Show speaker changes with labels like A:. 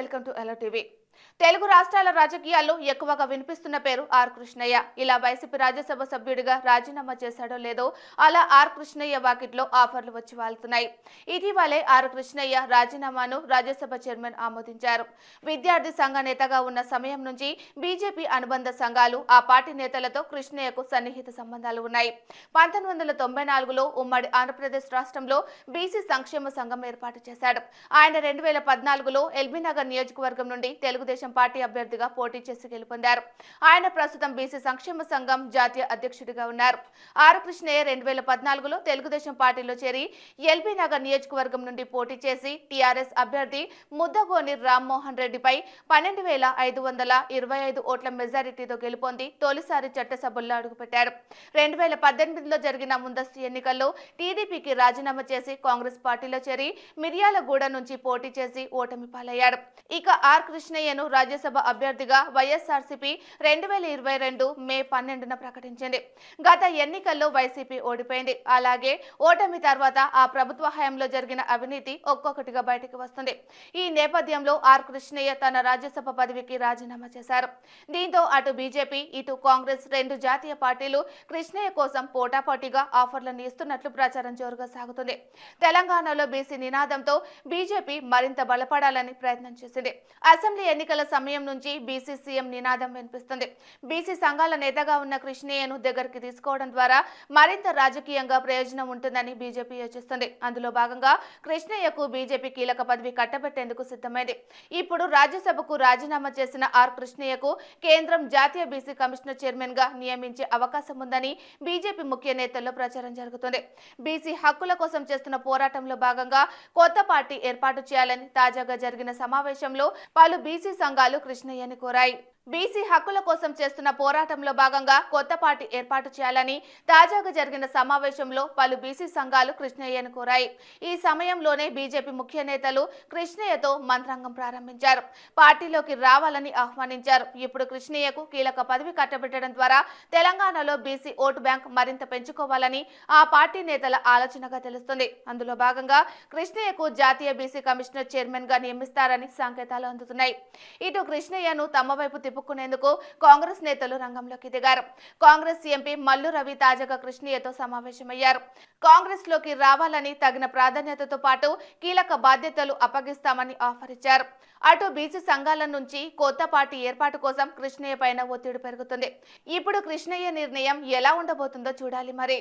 A: welcome to hello TV Telugu రాష్ట్రాల రాజకీయాల్లో ఎక్కువగా వినిపిస్తున్న పేరు ఆర్ కృష్ణయ్య ఇలా వైసీపీ రాజ్యసభ సభ్యుడిగా రాజీనామా చేశాడో లేదో అలా ఆర్ కృష్ణయ్య వాకిట్లో ఆఫర్లు వచ్చి వాళ్తున్నాయి ఇటీవలే ఆర్ కృష్ణయ్య రాజీనామాను రాజ్యసభ చైర్మన్ ఆమోదించారు విద్యార్థి సంఘ నేతగా ఉన్న సమయం నుంచి బీజేపీ అనుబంధ సంఘాలు ఆ పార్టీ నేతలతో కృష్ణయ్యకు సన్నిహిత సంబంధాలు ఉన్నాయి పంతొమ్మిది వందల తొంభై నాలుగులో ఉమ్మడి ఆంధ్రప్రదేశ్ రాష్ట్రంలో బీసీ సంక్షేమ సంఘం ఏర్పాటు చేశాడు ఆయన రెండు వేల పద్నాలుగులో ఎల్బీనగర్ నియోజకవర్గం నుండి తెలుగు తెలుగుదేశం పార్టీ అభ్యర్థిగా పోటీ చేసి గెలుపొందారు ఆయన ప్రస్తుతం బీసీ సంక్షేమ సంఘం జాతీయ అధ్యక్షుడిగా ఉన్నారు ఆర్ కృష్ణయ్య రెండు వేల పద్నాలుగులో తెలుగుదేశం పార్టీలో చేరి ఎల్బీ నగర్ నియోజకవర్గం నుండి పోటీ చేసి టీఆర్ఎస్ అభ్యర్థి ముద్దగోని రామ్మోహన్ రెడ్డిపై పన్నెండు వేల ఐదు వందల ఇరవై ఐదు ఓట్ల మెజారిటీతో గెలుపొంది తొలిసారి చట్టసభల్లో అడుగుపెట్టారు రెండు వేల పద్దెనిమిదిలో జరిగిన ముందస్తు ఎన్నికల్లో టీడీపీకి రాజీనామా చేసి కాంగ్రెస్ పార్టీలో చేరి మిర్యాలగూడ నుంచి పోటీ చేసి ఓటమి పాలయ్యారు ఇక ఆర్ కృష్ణయ్య ఎమ్మెల్యేను రాజ్యసభ అభ్యర్థిగా వైఎస్ఆర్సీపీ రెండు వేల ఇరవై రెండు మే పన్నెండున ప్రకటించింది గత ఎన్నికల్లో వైసీపీ ఓడిపోయింది అలాగే ఓటమి తర్వాత ఆ ప్రభుత్వ హయాంలో జరిగిన అవినీతి ఒక్కొక్కటిగా బయటకు వస్తుంది ఈ నేపథ్యంలో ఆర్ కృష్ణయ్య తన రాజ్యసభ పదవికి రాజీనామా చేశారు దీంతో అటు బీజేపీ ఇటు కాంగ్రెస్ రెండు జాతీయ పార్టీలు కృష్ణయ్య కోసం పోటాపోటీగా ఆఫర్లను ఇస్తున్నట్లు ప్రచారం జోరుగా సాగుతుంది తెలంగాణలో బీసీ నినాదంతో బీజేపీ మరింత బలపడాలని ప్రయత్నం చేసింది అసెంబ్లీ ఎన్నికల సమయం నుంచి బీసీ సీఎం నినాదం వినిపిస్తుంది బీసీ సంఘాల నేతగా ఉన్న కృష్ణయ్యను దగ్గరికి తీసుకోవడం ద్వారా మరింత రాజకీయంగా ప్రయోజనం ఉంటుందని బీజేపీ యోచిస్తుంది అందులో భాగంగా కృష్ణయ్యకు బీజేపీ కీలక పదవి కట్టబెట్టేందుకు సిద్ధమైంది ఇప్పుడు రాజ్యసభకు రాజీనామా చేసిన ఆర్ కృష్ణయ్యకు కేంద్రం జాతీయ బీసీ కమిషనర్ చైర్మన్ గా నియమించే అవకాశం ఉందని బీజేపీ ముఖ్య నేతల్లో ప్రచారం జరుగుతుంది బీసీ హక్కుల కోసం చేస్తున్న పోరాటంలో భాగంగా కొత్త పార్టీ ఏర్పాటు చేయాలని తాజాగా జరిగిన సమావేశంలో పలు బీసీ సంఘాలు కృష్ణయ్యని కోరాయి బీసీ హక్కుల కోసం చేస్తున్న పోరాటంలో భాగంగా కొత్త పార్టీ ఏర్పాటు చేయాలని తాజాగా జరిగిన సమావేశంలో పలు బీసీ సంఘాలు కృష్ణయ్యను కోరాయి ఈ సమయంలోనే బీజేపీ ముఖ్య నేతలు కృష్ణయ్యతో మంత్రాంగం ప్రారంభించారు పార్టీలోకి రావాలని ఆహ్వానించారు ఇప్పుడు కృష్ణయ్యకు కీలక పదవి కట్టబెట్టడం ద్వారా తెలంగాణలో బీసీ ఓటు బ్యాంక్ మరింత పెంచుకోవాలని ఆ పార్టీ నేతల ఆలోచనగా తెలుస్తుంది అందులో భాగంగా కృష్ణయ్యకు జాతీయ బీసీ కమిషనర్ చైర్మన్ గా నియమిస్తారని సంకేతాలు అందుతున్నాయి ఇటు కృష్ణయ్యను తమ వైపు నిలుపుకునేందుకు కాంగ్రెస్ నేతలు రంగంలోకి దిగారు కాంగ్రెస్ ఎంపీ మల్లు రవి తాజాగా కృష్ణయ్యతో సమావేశమయ్యారు కాంగ్రెస్ లోకి రావాలని తగిన ప్రాధాన్యతతో పాటు కీలక బాధ్యతలు అప్పగిస్తామని ఆఫర్ ఇచ్చారు అటు బీసీ సంఘాల నుంచి కొత్త పార్టీ ఏర్పాటు కోసం కృష్ణయ్య పైన ఒత్తిడి పెరుగుతుంది ఇప్పుడు కృష్ణయ్య నిర్ణయం ఎలా ఉండబోతుందో చూడాలి మరి